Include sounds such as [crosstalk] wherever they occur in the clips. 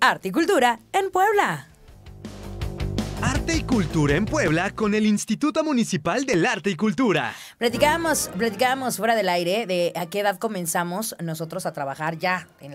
Articultura en Puebla. Arte y Cultura en Puebla con el Instituto Municipal del Arte y Cultura. Platicábamos, platicábamos fuera del aire de a qué edad comenzamos nosotros a trabajar ya en,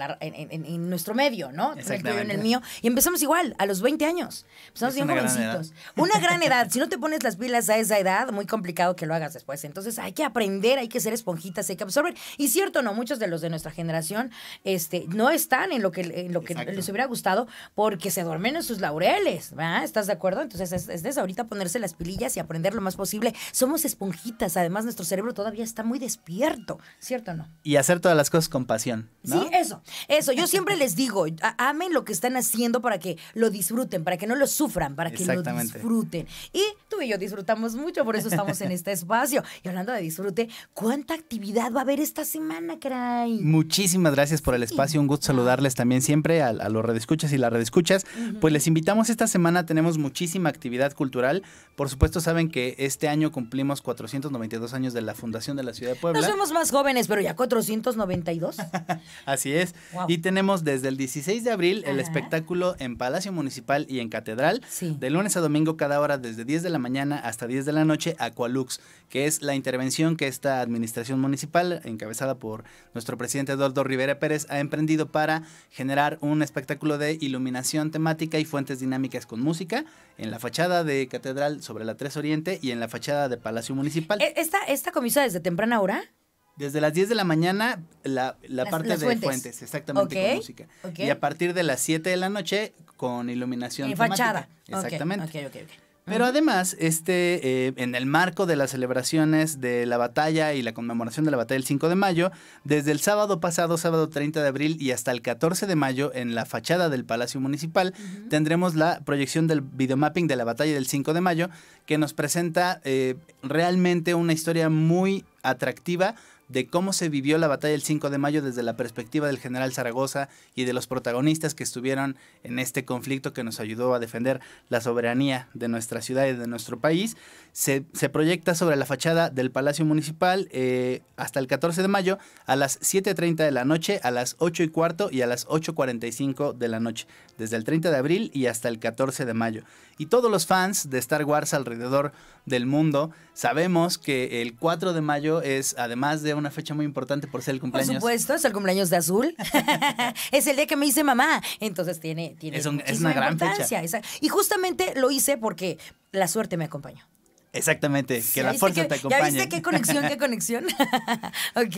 en, nuestro medio, ¿no? En en el mío. Y empezamos igual, a los 20 años. Empezamos bien jovencitos. una gran [laughs] edad. Si no te pones las pilas a esa edad, muy complicado que lo hagas después. Entonces hay que aprender, hay que ser esponjitas, hay que absorber. Y cierto, no, muchos de los de nuestra generación este, no están en lo que, les hubiera gustado porque se duermen en sus laureles, ¿verdad? ¿Estás de acuerdo? Entonces es, es ahorita ponerse las pilillas y aprender lo más posible. Somos esponjitas, además nuestro cerebro todavía está muy despierto, ¿cierto o no? Y hacer todas las cosas con pasión. Sí, eso, eso. Yo siempre les digo, amen lo que están haciendo para que lo disfruten, para que no lo sufran, para que lo disfruten. Y tú y yo disfrutamos mucho, por eso estamos en este espacio. Y hablando de disfrute, ¿cuánta actividad va a haber esta semana, Cray? Muchísimas gracias por el espacio, un gusto saludarles también siempre a, los redescuchas y las redescuchas. Pues les invitamos esta semana, tenemos muchísimas actividad cultural. Por supuesto, saben que este año cumplimos 492 años de la fundación de la ciudad de Puebla. No somos más jóvenes, pero ya 492. [laughs] Así es. Y tenemos desde el 16 de abril el espectáculo en Palacio Municipal y en Catedral. De lunes a domingo, cada hora, desde 10 de la mañana hasta 10 de la noche, Aqualux, que es la intervención que esta administración municipal, encabezada por nuestro presidente Eduardo Rivera Pérez, ha emprendido para generar un espectáculo de iluminación temática y fuentes dinámicas con música en la fachada de Catedral sobre la tres Oriente y en la fachada de Palacio Municipal. Eh, ¿Esta, esta comienza desde temprana hora? Desde las 10 de la mañana, la, parte de fuentes, exactamente, con música. Y a partir de las 7 de la noche, con iluminación. Y fachada. Exactamente. Okay, pero además, este, eh, en el marco de las celebraciones de la batalla y la conmemoración de la batalla del 5 de mayo, desde el sábado pasado, sábado 30 de abril y hasta el 14 de mayo, en la fachada del Palacio Municipal, tendremos la proyección del videomapping de la batalla del 5 de mayo, que nos presenta eh, realmente una historia muy atractiva de cómo se vivió la batalla del 5 de mayo desde la perspectiva del general Zaragoza y de los protagonistas que estuvieron en este conflicto que nos ayudó a defender la soberanía de nuestra ciudad y de nuestro país. Se, proyecta sobre la fachada del Palacio Municipal eh, hasta el 14 de mayo a las 7.30 de la noche, a las 8 y y a las 8.45 de la noche, desde el 30 de abril y hasta el 14 de mayo. Y todos los fans de Star Wars alrededor del mundo sabemos que el 4 de mayo es, además de una fecha muy importante por ser el cumpleaños. Por supuesto, es el cumpleaños de Azul. [laughs] [laughs] es el día que me hice mamá. Entonces tiene, tiene una gran fecha. Y justamente lo hice porque la suerte me acompañó. Exactamente, que la fuerza te acompañe. ¿Ya viste qué conexión, qué conexión? [laughs] ok.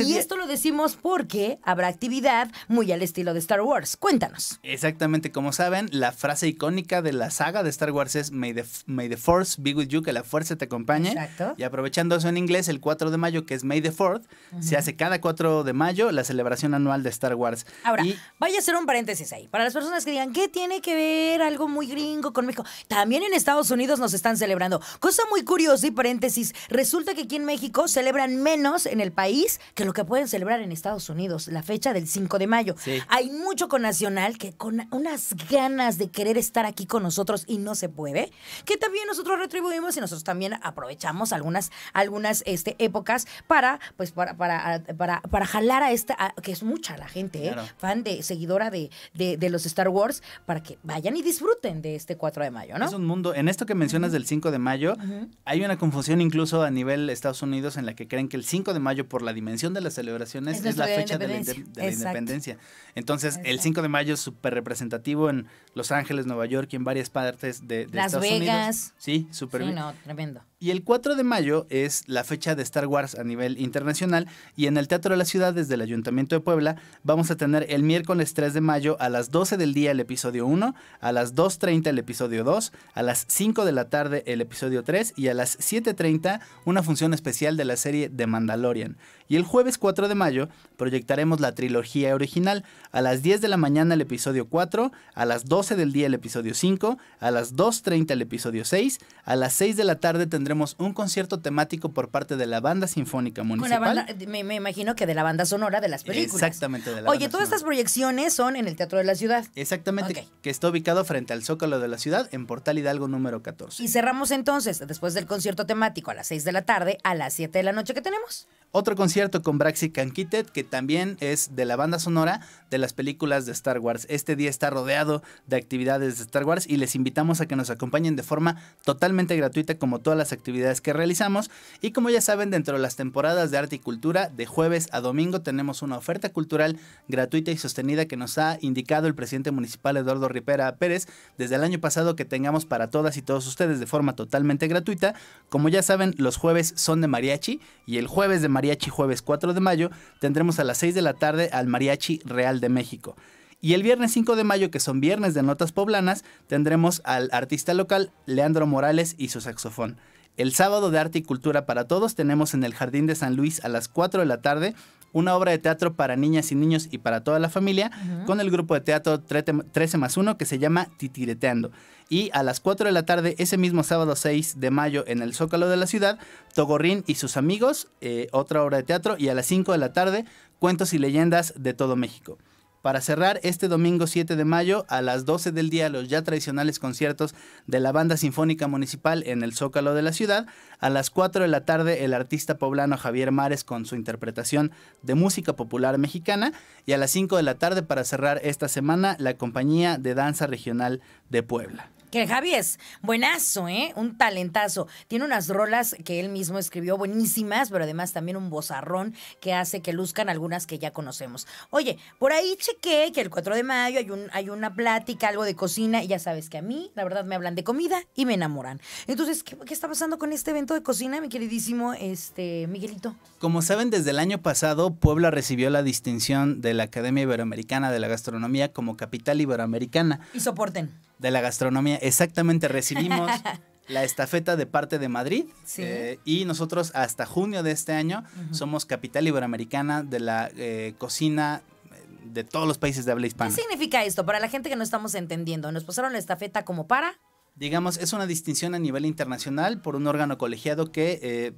y esto lo decimos porque habrá actividad muy al estilo de Star Wars. Cuéntanos. Exactamente, como saben, la frase icónica de la saga de Star Wars es May the, Force be with you, que la fuerza te acompañe. Exacto. Y aprovechando eso en inglés, el 4 de mayo, que es May the Fourth, se hace cada 4 de mayo la celebración anual de Star Wars. Ahora, vaya a hacer un paréntesis ahí. Para las personas que digan, ¿qué tiene que ver algo muy gringo con México? También en Estados Unidos nos están celebrando. Cosa muy curiosa y paréntesis, resulta que aquí en México celebran menos en el país que lo que pueden celebrar en Estados Unidos, la fecha del 5 de mayo. Hay mucho con nacional que con unas ganas de querer estar aquí con nosotros y no se puede, que también nosotros retribuimos y nosotros también aprovechamos algunas, algunas este, épocas para, pues, para, para, para, jalar a esta, que es mucha la gente, ¿eh? fan de, seguidora de, de, de, los Star Wars, para que vayan y disfruten de este 4 de mayo, ¿no? Es un mundo, en esto que mencionas del 5 de mayo, hay una confusión incluso a nivel Estados Unidos en la que creen que el 5 de mayo, por la dimensión de las celebraciones, es la fecha de la, independencia. Entonces, el 5 de mayo es súper representativo en Los Ángeles, Nueva York y en varias partes de, de las Vegas. Sí, súper tremendo. Y el 4 de mayo es la fecha de Star Wars a nivel internacional y en el Teatro de la Ciudad del Ayuntamiento de Puebla vamos a tener el miércoles 3 de mayo a las 12 del día el episodio 1, a las 2.30 el episodio 2, a las 5 de la tarde el episodio 3 y a las 7.30 una función especial de la serie The Mandalorian. Y el jueves 4 de mayo proyectaremos la trilogía original, a las 10 de la mañana el episodio 4, a las 12 del día el episodio 5, a las 2.30 el episodio 6, a las 6 de la tarde tendremos un concierto temático por parte de la Banda Sinfónica Municipal. me, imagino que de la banda sonora de las películas. Exactamente, de la Oye, todas estas proyecciones son en el Teatro de la Ciudad. Exactamente, que está ubicado frente al Zócalo de la Ciudad en Portal Hidalgo número 14. Y cerramos entonces, después del concierto temático a las 6 de la tarde, a las 7 de la noche que tenemos. Otro concierto con Braxi Canquitet, que también es de la banda sonora de las películas de Star Wars. Este día está rodeado de actividades de Star Wars y les invitamos a que nos acompañen de forma totalmente gratuita como todas las actividades actividades que realizamos. Y como ya saben, dentro de las temporadas de arte y cultura, de jueves a domingo tenemos una oferta cultural gratuita y sostenida que nos ha indicado el presidente municipal Eduardo Ripera Pérez desde el año pasado que tengamos para todas y todos ustedes de forma totalmente gratuita. Como ya saben, los jueves son de mariachi y el jueves de mariachi, jueves 4 de mayo, tendremos a las 6 de la tarde al Mariachi Real de México. Y el viernes 5 de mayo, que son viernes de notas poblanas, tendremos al artista local Leandro Morales y su saxofón. El sábado de arte y cultura para todos tenemos en el Jardín de San Luis a las 4 de la tarde una obra de teatro para niñas y niños y para toda la familia con el grupo de teatro 13 más 1 que se llama Titireteando. Y a las 4 de la tarde, ese mismo sábado 6 de mayo en el Zócalo de la ciudad, Togorrín y sus amigos, eh, otra obra de teatro, y a las 5 de la tarde, Cuentos y Leyendas de todo México para cerrar este domingo 7 de mayo a las 12 del día los ya tradicionales conciertos de la Banda Sinfónica Municipal en el Zócalo de la ciudad, a las 4 de la tarde el artista poblano Javier Mares con su interpretación de música popular mexicana y a las 5 de la tarde para cerrar esta semana la compañía de danza regional de Puebla. Que Javi es buenazo, ¿eh? Un talentazo. Tiene unas rolas que él mismo escribió buenísimas, pero además también un bozarrón que hace que luzcan algunas que ya conocemos. Oye, por ahí chequé que el 4 de mayo hay, un, hay una plática, algo de cocina, y ya sabes que a mí, la verdad, me hablan de comida y me enamoran. Entonces, ¿qué, está pasando con este evento de cocina, mi queridísimo este, Miguelito? Como saben, desde el año pasado, Puebla recibió la distinción de la Academia Iberoamericana de la Gastronomía como capital iberoamericana. Y soporten de la gastronomía. Exactamente, recibimos [laughs] la estafeta de parte de Madrid eh, y nosotros hasta junio de este año somos capital iberoamericana de la eh, cocina eh, de todos los países de habla hispana. ¿Qué significa esto para la gente que no estamos entendiendo? ¿Nos pasaron la estafeta como para? Digamos, es una distinción a nivel internacional por un órgano colegiado que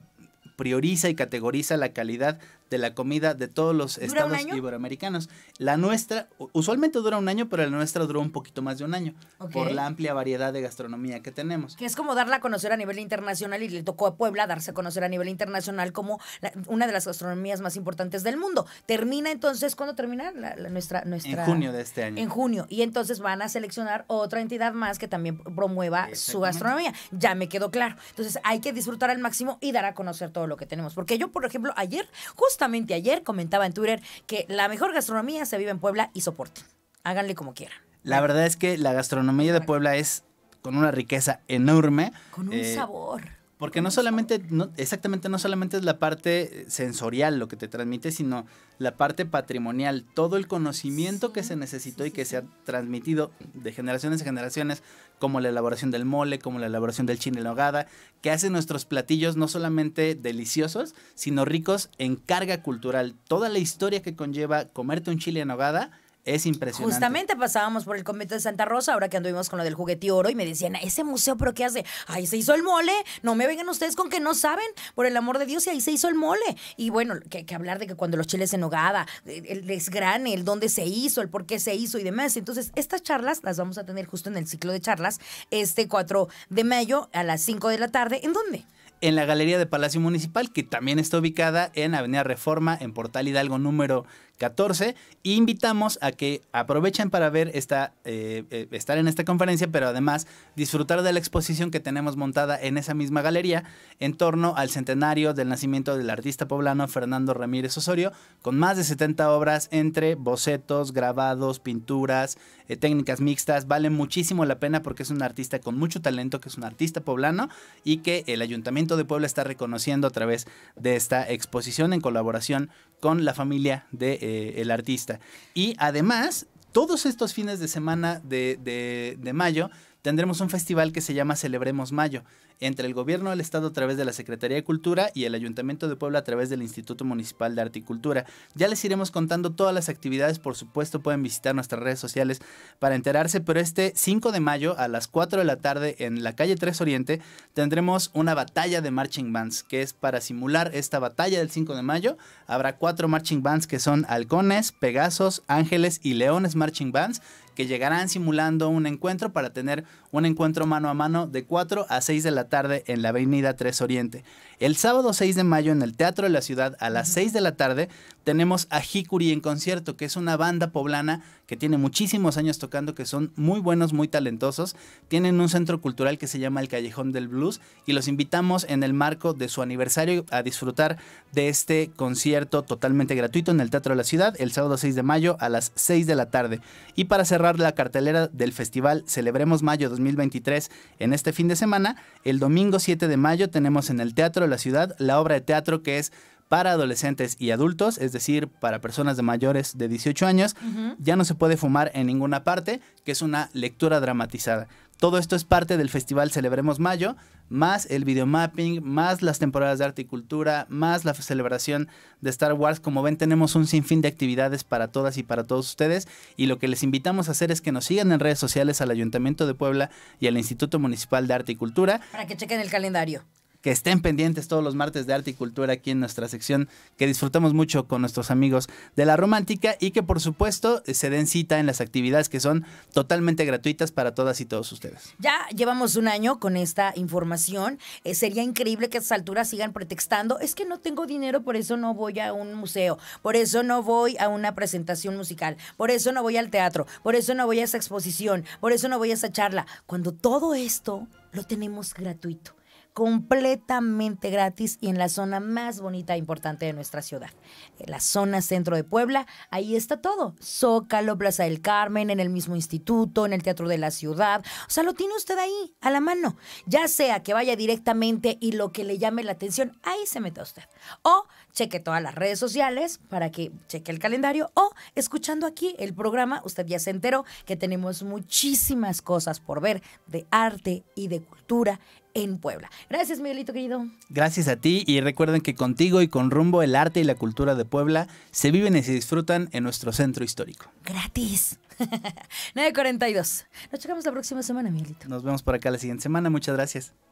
prioriza y categoriza la calidad de la comida de todos los estados iberoamericanos. La nuestra, usualmente dura un año, pero la nuestra duró un poquito más de un año, por la amplia variedad de gastronomía que tenemos. Que es como darla a conocer a nivel internacional y le tocó a Puebla darse a conocer a nivel internacional como una de las gastronomías más importantes del mundo. Termina entonces, ¿cuándo termina la, nuestra, nuestra... En junio de este año. En junio. Y entonces van a seleccionar otra entidad más que también promueva su gastronomía. Ya me quedó claro. Entonces hay que disfrutar al máximo y dar a conocer todo lo que tenemos. Porque yo, por ejemplo, ayer, justo justamente ayer comentaba en Twitter que la mejor gastronomía se vive en Puebla y soporte. Háganle como quieran. La verdad es que la gastronomía de Puebla es con una riqueza enorme. Con un eh, sabor porque no solamente, exactamente, no solamente es la parte sensorial lo que te transmite, sino la parte patrimonial, todo el conocimiento que se necesitó y que se ha transmitido de generaciones en generaciones, como la elaboración del mole, como la elaboración del chile en hogada, que hace nuestros platillos no solamente deliciosos, sino ricos en carga cultural. Toda la historia que conlleva comerte un chile en hogada es impresionante. Justamente pasábamos por el convento de Santa Rosa, ahora que anduvimos con lo del juguete oro, y me decían, ese museo, ¿pero qué hace? Ahí se hizo el mole. No me vengan ustedes con que no saben, por el amor de Dios, y ahí se hizo el mole. Y bueno, que, que hablar de que cuando los chiles en hogada, el desgrane, el dónde se hizo, el por qué se hizo y demás. Entonces, estas charlas las vamos a tener justo en el ciclo de charlas, este 4 de mayo a las 5 de la tarde. ¿En dónde? en la Galería de Palacio Municipal, que también está ubicada en Avenida Reforma, en Portal Hidalgo número 14 invitamos a que aprovechen para ver esta, eh, eh, estar en esta conferencia, pero además disfrutar de la exposición que tenemos montada en esa misma galería en torno al centenario del nacimiento del artista poblano Fernando Ramírez Osorio, con más de 70 obras entre bocetos, grabados, pinturas, eh, técnicas mixtas. Vale muchísimo la pena porque es un artista con mucho talento, que es un artista poblano y que el Ayuntamiento de Puebla está reconociendo a través de esta exposición en colaboración con la familia de... Eh, el artista. Y además, todos estos fines de semana de mayo tendremos un festival que se llama Celebremos Mayo entre el gobierno del estado a través de la Secretaría de Cultura y el Ayuntamiento de Puebla a través del Instituto Municipal de Arte y Cultura. Ya les iremos contando todas las actividades, por supuesto pueden visitar nuestras redes sociales para enterarse, pero este 5 de mayo a las 4 de la tarde en la calle 3 Oriente tendremos una batalla de marching bands, que es para simular esta batalla del 5 de mayo. Habrá cuatro marching bands que son halcones, pegasos, ángeles y leones marching bands que llegarán simulando un encuentro para tener un encuentro mano a mano de 4 a 6 de la tarde tarde en la Avenida 3 Oriente. El sábado 6 de mayo en el Teatro de la Ciudad a las 6 de la tarde tenemos a Jicuri en concierto, que es una banda poblana que tiene muchísimos años tocando, que son muy buenos, muy talentosos. Tienen un centro cultural que se llama El Callejón del Blues y los invitamos en el marco de su aniversario a disfrutar de este concierto totalmente gratuito en el Teatro de la Ciudad el sábado 6 de mayo a las 6 de la tarde. Y para cerrar la cartelera del festival Celebremos Mayo 2023 en este fin de semana, el domingo 7 de mayo tenemos en el Teatro de la Ciudad la obra de teatro que es para adolescentes y adultos, es decir, para personas de mayores de 18 años, ya no se puede fumar en ninguna parte, que es una lectura dramatizada. Todo esto es parte del festival Celebremos Mayo, más el videomapping, más las temporadas de arte y cultura, más la celebración de Star Wars. Como ven, tenemos un sinfín de actividades para todas y para todos ustedes. Y lo que les invitamos a hacer es que nos sigan en redes sociales al Ayuntamiento de Puebla y al Instituto Municipal de Arte y Cultura. Para que chequen el calendario que estén pendientes todos los martes de arte y cultura aquí en nuestra sección, que disfrutamos mucho con nuestros amigos de la romántica y que por supuesto se den cita en las actividades que son totalmente gratuitas para todas y todos ustedes. Ya llevamos un año con esta información. Eh, sería increíble que a esta altura sigan pretextando, es que no tengo dinero, por eso no voy a un museo, por eso no voy a una presentación musical, por eso no voy al teatro, por eso no voy a esa exposición, por eso no voy a esa charla. Cuando todo esto lo tenemos gratuito completamente gratis y en la zona más bonita e importante de nuestra ciudad, en la zona centro de Puebla. Ahí está todo. Zócalo, Plaza del Carmen, en el mismo instituto, en el Teatro de la Ciudad. O sea, lo tiene usted ahí, a la mano. Ya sea que vaya directamente y lo que le llame la atención, ahí se meta usted. O cheque todas las redes sociales para que cheque el calendario o escuchando aquí el programa, usted ya se enteró que tenemos muchísimas cosas por ver de arte y de cultura en Puebla. Gracias, Miguelito querido. Gracias a ti y recuerden que contigo y con rumbo el arte y la cultura de Puebla se viven y se disfrutan en nuestro centro histórico. Gratis. 9.42. [laughs] Nos checamos la próxima semana, Miguelito. Nos vemos por acá la siguiente semana. Muchas gracias.